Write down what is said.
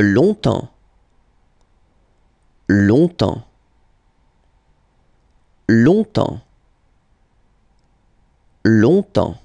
longtemps longtemps longtemps longtemps